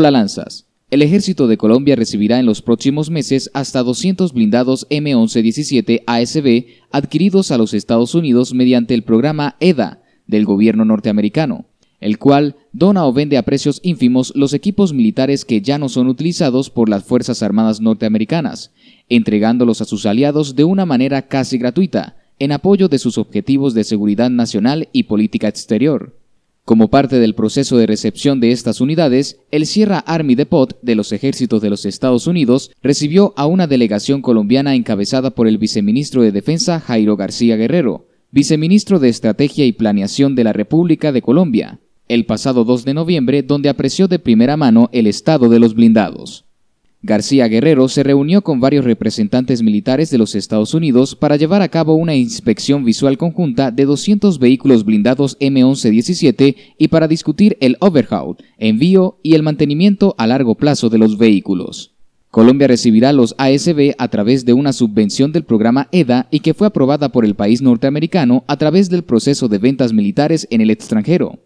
la Lanzas. El ejército de Colombia recibirá en los próximos meses hasta 200 blindados M1117 ASB adquiridos a los Estados Unidos mediante el programa EDA del gobierno norteamericano, el cual dona o vende a precios ínfimos los equipos militares que ya no son utilizados por las Fuerzas Armadas norteamericanas, entregándolos a sus aliados de una manera casi gratuita, en apoyo de sus objetivos de seguridad nacional y política exterior. Como parte del proceso de recepción de estas unidades, el Sierra Army Depot de los ejércitos de los Estados Unidos recibió a una delegación colombiana encabezada por el viceministro de Defensa Jairo García Guerrero, viceministro de Estrategia y Planeación de la República de Colombia, el pasado 2 de noviembre, donde apreció de primera mano el estado de los blindados. García Guerrero se reunió con varios representantes militares de los Estados Unidos para llevar a cabo una inspección visual conjunta de 200 vehículos blindados M1117 y para discutir el overhaul, envío y el mantenimiento a largo plazo de los vehículos. Colombia recibirá los ASB a través de una subvención del programa EDA y que fue aprobada por el país norteamericano a través del proceso de ventas militares en el extranjero.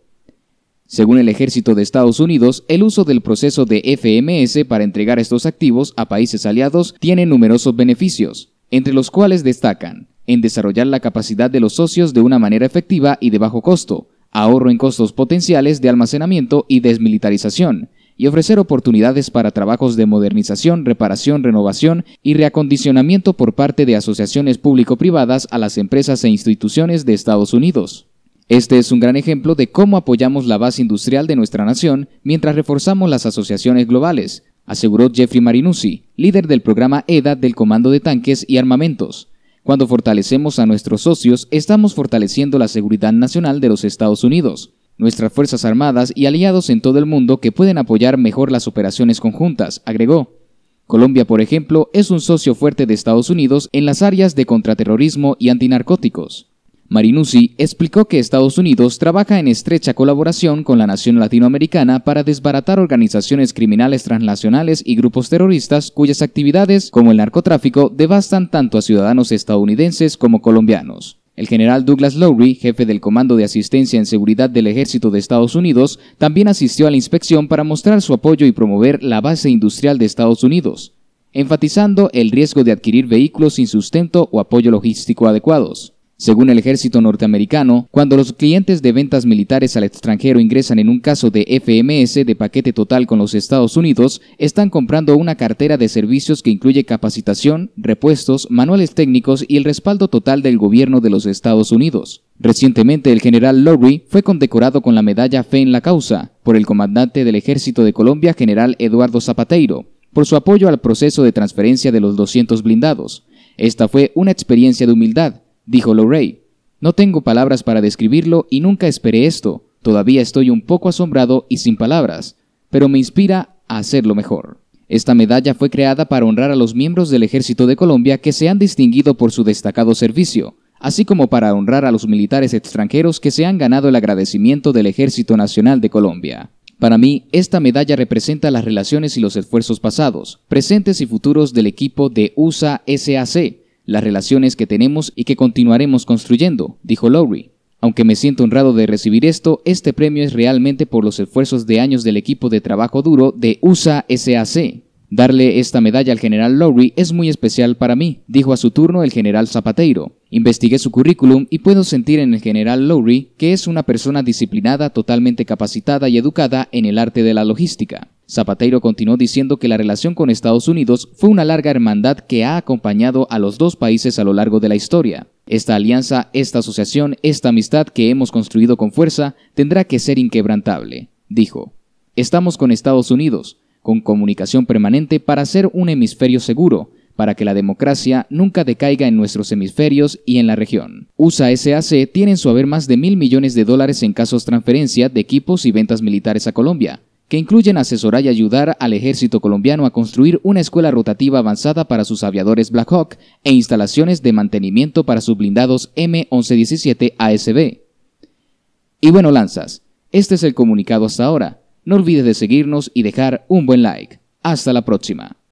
Según el ejército de Estados Unidos, el uso del proceso de FMS para entregar estos activos a países aliados tiene numerosos beneficios, entre los cuales destacan en desarrollar la capacidad de los socios de una manera efectiva y de bajo costo, ahorro en costos potenciales de almacenamiento y desmilitarización, y ofrecer oportunidades para trabajos de modernización, reparación, renovación y reacondicionamiento por parte de asociaciones público-privadas a las empresas e instituciones de Estados Unidos. Este es un gran ejemplo de cómo apoyamos la base industrial de nuestra nación mientras reforzamos las asociaciones globales, aseguró Jeffrey Marinucci, líder del programa EDA del Comando de Tanques y Armamentos. Cuando fortalecemos a nuestros socios, estamos fortaleciendo la seguridad nacional de los Estados Unidos, nuestras Fuerzas Armadas y aliados en todo el mundo que pueden apoyar mejor las operaciones conjuntas, agregó. Colombia, por ejemplo, es un socio fuerte de Estados Unidos en las áreas de contraterrorismo y antinarcóticos. Marinucci explicó que Estados Unidos trabaja en estrecha colaboración con la nación latinoamericana para desbaratar organizaciones criminales transnacionales y grupos terroristas cuyas actividades, como el narcotráfico, devastan tanto a ciudadanos estadounidenses como colombianos. El general Douglas Lowry, jefe del Comando de Asistencia en Seguridad del Ejército de Estados Unidos, también asistió a la inspección para mostrar su apoyo y promover la base industrial de Estados Unidos, enfatizando el riesgo de adquirir vehículos sin sustento o apoyo logístico adecuados. Según el ejército norteamericano, cuando los clientes de ventas militares al extranjero ingresan en un caso de FMS de paquete total con los Estados Unidos, están comprando una cartera de servicios que incluye capacitación, repuestos, manuales técnicos y el respaldo total del gobierno de los Estados Unidos. Recientemente el general Lowry fue condecorado con la medalla Fe en la Causa por el comandante del ejército de Colombia, general Eduardo Zapateiro, por su apoyo al proceso de transferencia de los 200 blindados. Esta fue una experiencia de humildad, dijo LowRay. No tengo palabras para describirlo y nunca esperé esto. Todavía estoy un poco asombrado y sin palabras, pero me inspira a hacerlo mejor. Esta medalla fue creada para honrar a los miembros del Ejército de Colombia que se han distinguido por su destacado servicio, así como para honrar a los militares extranjeros que se han ganado el agradecimiento del Ejército Nacional de Colombia. Para mí, esta medalla representa las relaciones y los esfuerzos pasados, presentes y futuros del equipo de USA-SAC, las relaciones que tenemos y que continuaremos construyendo, dijo Lowry. Aunque me siento honrado de recibir esto, este premio es realmente por los esfuerzos de años del equipo de trabajo duro de USA SAC. Darle esta medalla al general Lowry es muy especial para mí, dijo a su turno el general Zapateiro. Investigué su currículum y puedo sentir en el general Lowry que es una persona disciplinada, totalmente capacitada y educada en el arte de la logística. Zapatero continuó diciendo que la relación con Estados Unidos fue una larga hermandad que ha acompañado a los dos países a lo largo de la historia. Esta alianza, esta asociación, esta amistad que hemos construido con fuerza tendrá que ser inquebrantable, dijo. Estamos con Estados Unidos, con comunicación permanente para ser un hemisferio seguro, para que la democracia nunca decaiga en nuestros hemisferios y en la región. USA SAC tiene en su haber más de mil millones de dólares en casos transferencia de equipos y ventas militares a Colombia, que incluyen asesorar y ayudar al ejército colombiano a construir una escuela rotativa avanzada para sus aviadores Black Hawk e instalaciones de mantenimiento para sus blindados M1117 ASB. Y bueno, Lanzas, este es el comunicado hasta ahora. No olvides de seguirnos y dejar un buen like. Hasta la próxima.